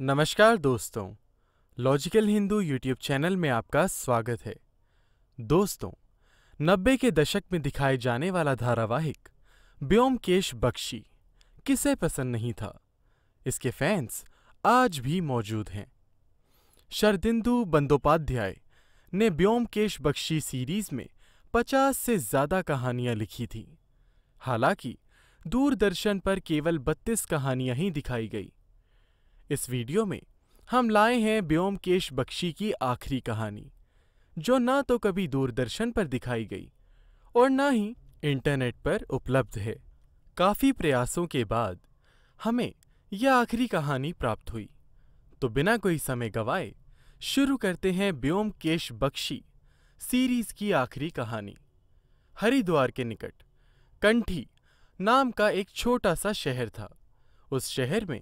नमस्कार दोस्तों logical Hindu YouTube channel में आपका स्वागत है दोस्तों नब्बे के दशक में दिखाए जाने वाला धारावाहिक ब्योमकेश बख्शी किसे पसंद नहीं था इसके फैंस आज भी मौजूद हैं शरदिंदु बंदोपाध्याय ने ब्योमकेश बख्शी सीरीज में 50 से ज़्यादा कहानियां लिखी थीं हालांकि दूरदर्शन पर केवल 32 कहानियां ही दिखाई गई इस वीडियो में हम लाए हैं ब्योमकेश बख्शी की आखिरी कहानी जो ना तो कभी दूरदर्शन पर दिखाई गई और ना ही इंटरनेट पर उपलब्ध है काफ़ी प्रयासों के बाद हमें यह आखिरी कहानी प्राप्त हुई तो बिना कोई समय गवाए शुरू करते हैं ब्योमकेश बख्शी सीरीज की आखिरी कहानी हरिद्वार के निकट कंठी नाम का एक छोटा सा शहर था उस शहर में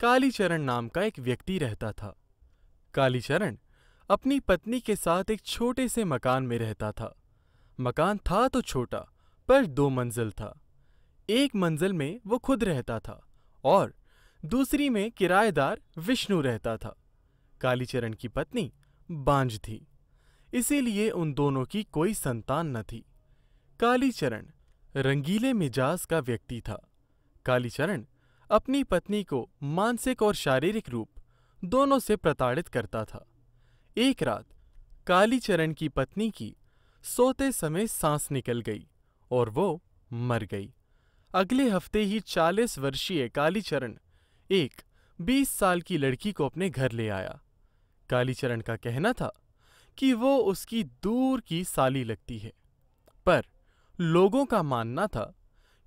कालीचरण नाम का एक व्यक्ति रहता था कालीचरण अपनी पत्नी के साथ एक छोटे से मकान में रहता था मकान था तो छोटा पर दो मंजिल था एक मंजिल में वो खुद रहता था और दूसरी में किराएदार विष्णु रहता था कालीचरण की पत्नी बांझ थी इसीलिए उन दोनों की कोई संतान न थी कालीचरण रंगीले मिजाज का व्यक्ति था कालीचरण अपनी पत्नी को मानसिक और शारीरिक रूप दोनों से प्रताड़ित करता था एक रात कालीचरण की पत्नी की सोते समय सांस निकल गई और वो मर गई अगले हफ्ते ही चालीस वर्षीय कालीचरण एक बीस साल की लड़की को अपने घर ले आया कालीचरण का कहना था कि वो उसकी दूर की साली लगती है पर लोगों का मानना था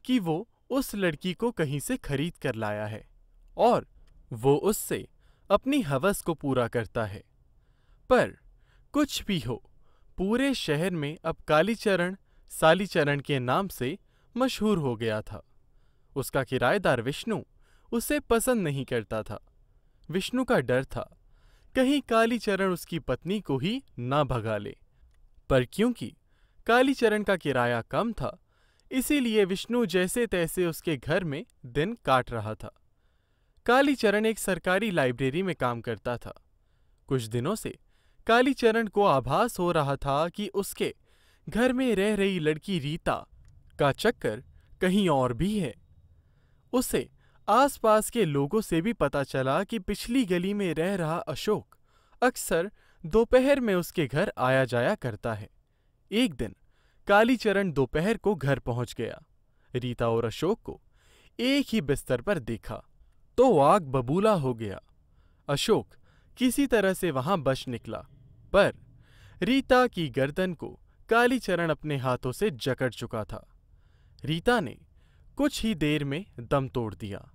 कि वो उस लड़की को कहीं से खरीद कर लाया है और वो उससे अपनी हवस को पूरा करता है पर कुछ भी हो पूरे शहर में अब कालीचरण सालीचरण के नाम से मशहूर हो गया था उसका किराएदार विष्णु उसे पसंद नहीं करता था विष्णु का डर था कहीं कालीचरण उसकी पत्नी को ही ना भगा ले पर क्योंकि कालीचरण का किराया कम था इसीलिए विष्णु जैसे तैसे उसके घर में दिन काट रहा था कालीचरण एक सरकारी लाइब्रेरी में काम करता था कुछ दिनों से कालीचरण को आभास हो रहा था कि उसके घर में रह रही लड़की रीता का चक्कर कहीं और भी है उसे आसपास के लोगों से भी पता चला कि पिछली गली में रह रहा अशोक अक्सर दोपहर में उसके घर आया जाया करता है एक दिन कालीचरण दोपहर को घर पहुंच गया रीता और अशोक को एक ही बिस्तर पर देखा तो आग बबूला हो गया अशोक किसी तरह से वहां बच निकला पर रीता की गर्दन को कालीचरण अपने हाथों से जकड़ चुका था रीता ने कुछ ही देर में दम तोड़ दिया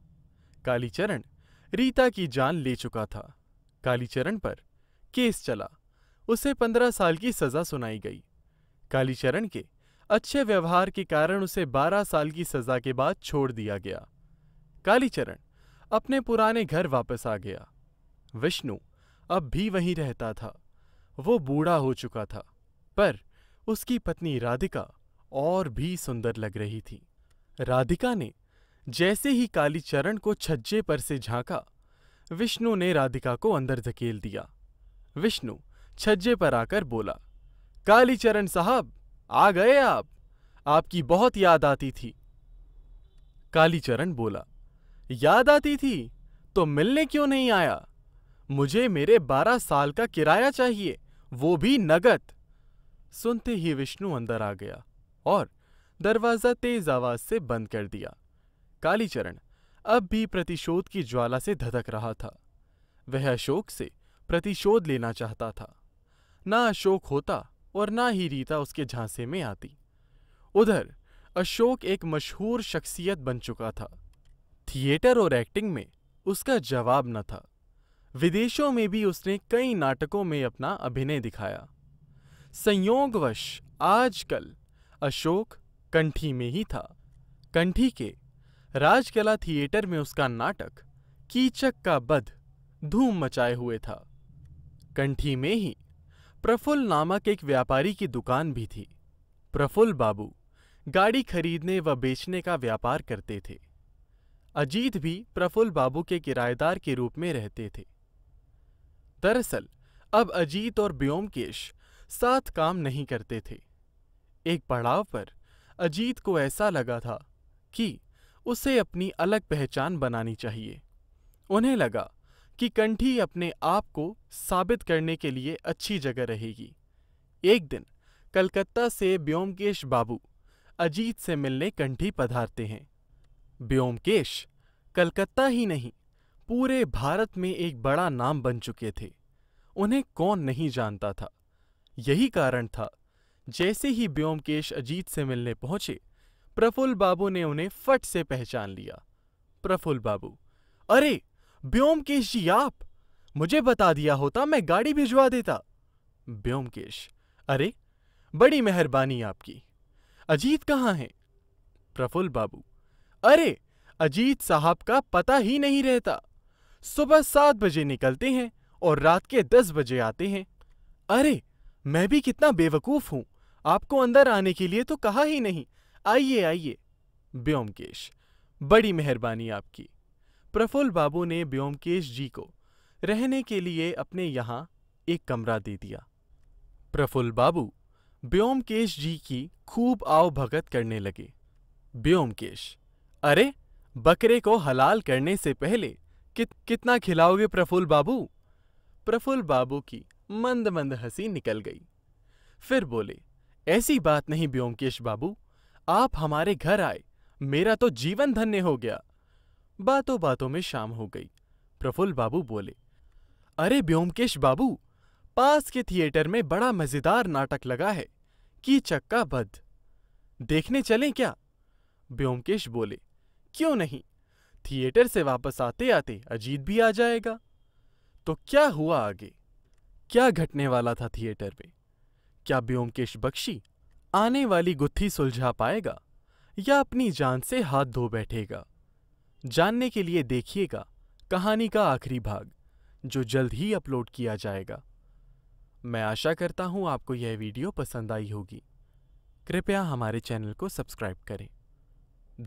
कालीचरण रीता की जान ले चुका था कालीचरण पर केस चला उसे पंद्रह साल की सजा सुनाई गई कालीचरण के अच्छे व्यवहार के कारण उसे 12 साल की सजा के बाद छोड़ दिया गया कालीचरण अपने पुराने घर वापस आ गया विष्णु अब भी वहीं रहता था वो बूढ़ा हो चुका था पर उसकी पत्नी राधिका और भी सुंदर लग रही थी राधिका ने जैसे ही कालीचरण को छज्जे पर से झांका विष्णु ने राधिका को अंदर धकेल दिया विष्णु छज्जे पर आकर बोला कालीचरण साहब आ गए आप आपकी बहुत याद आती थी कालीचरण बोला याद आती थी तो मिलने क्यों नहीं आया मुझे मेरे बारह साल का किराया चाहिए वो भी नगद सुनते ही विष्णु अंदर आ गया और दरवाज़ा तेज आवाज से बंद कर दिया कालीचरण अब भी प्रतिशोध की ज्वाला से धधक रहा था वह अशोक से प्रतिशोध लेना चाहता था ना अशोक होता और ना ही रीता उसके झांसे में आती उधर अशोक एक मशहूर शख्सियत बन चुका था थिएटर और एक्टिंग में उसका जवाब न था विदेशों में भी उसने कई नाटकों में अपना अभिनय दिखाया संयोगवश आजकल अशोक कंठी में ही था कंठी के राजकला थिएटर में उसका नाटक कीचक का बध धूम मचाए हुए था कंठी में ही प्रफुल्ल नामक एक व्यापारी की दुकान भी थी प्रफुल्ल बाबू गाड़ी खरीदने व बेचने का व्यापार करते थे अजीत भी प्रफुल्ल बाबू के किराएदार के रूप में रहते थे दरअसल अब अजीत और ब्योमकेश साथ काम नहीं करते थे एक पड़ाव पर अजीत को ऐसा लगा था कि उसे अपनी अलग पहचान बनानी चाहिए उन्हें लगा कि कंठी अपने आप को साबित करने के लिए अच्छी जगह रहेगी एक दिन कलकत्ता से ब्योमकेश बाबू अजीत से मिलने कंठी पधारते हैं ब्योमकेश कलकत्ता ही नहीं पूरे भारत में एक बड़ा नाम बन चुके थे उन्हें कौन नहीं जानता था यही कारण था जैसे ही ब्योमकेश अजीत से मिलने पहुंचे प्रफुल्ल बाबू ने उन्हें फट से पहचान लिया प्रफुल्ल बाबू अरे ब्योमकेश जी आप मुझे बता दिया होता मैं गाड़ी भिजवा देता ब्योमकेश अरे बड़ी मेहरबानी आपकी अजीत कहाँ है प्रफुल्ल बाबू अरे अजीत साहब का पता ही नहीं रहता सुबह सात बजे निकलते हैं और रात के दस बजे आते हैं अरे मैं भी कितना बेवकूफ हूं आपको अंदर आने के लिए तो कहा ही नहीं आइए आइए ब्योमकेश बड़ी मेहरबानी आपकी प्रफुल्ल बाबू ने ब्योमकेश जी को रहने के लिए अपने यहाँ एक कमरा दे दिया प्रफुल्ल बाबू ब्योमकेश जी की खूब आव भगत करने लगे ब्योमकेश अरे बकरे को हलाल करने से पहले कि, कितना खिलाओगे प्रफुल्ल बाबू प्रफुल्ल बाबू की मंद मंद हंसी निकल गई फिर बोले ऐसी बात नहीं ब्योमकेश बाबू आप हमारे घर आए मेरा तो जीवन धन्य हो गया बातों बातों में शाम हो गई प्रफुल्ल बाबू बोले अरे ब्योमकेश बाबू पास के थिएटर में बड़ा मजेदार नाटक लगा है की चक्का बद देखने चलें क्या ब्योमकेश बोले क्यों नहीं थिएटर से वापस आते आते अजीत भी आ जाएगा तो क्या हुआ आगे क्या घटने वाला था थिएटर में क्या ब्योमकेश बख्शी आने वाली गुत्थी सुलझा पाएगा या अपनी जान से हाथ धो बैठेगा जानने के लिए देखिएगा कहानी का आखिरी भाग जो जल्द ही अपलोड किया जाएगा मैं आशा करता हूँ आपको यह वीडियो पसंद आई होगी कृपया हमारे चैनल को सब्सक्राइब करें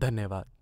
धन्यवाद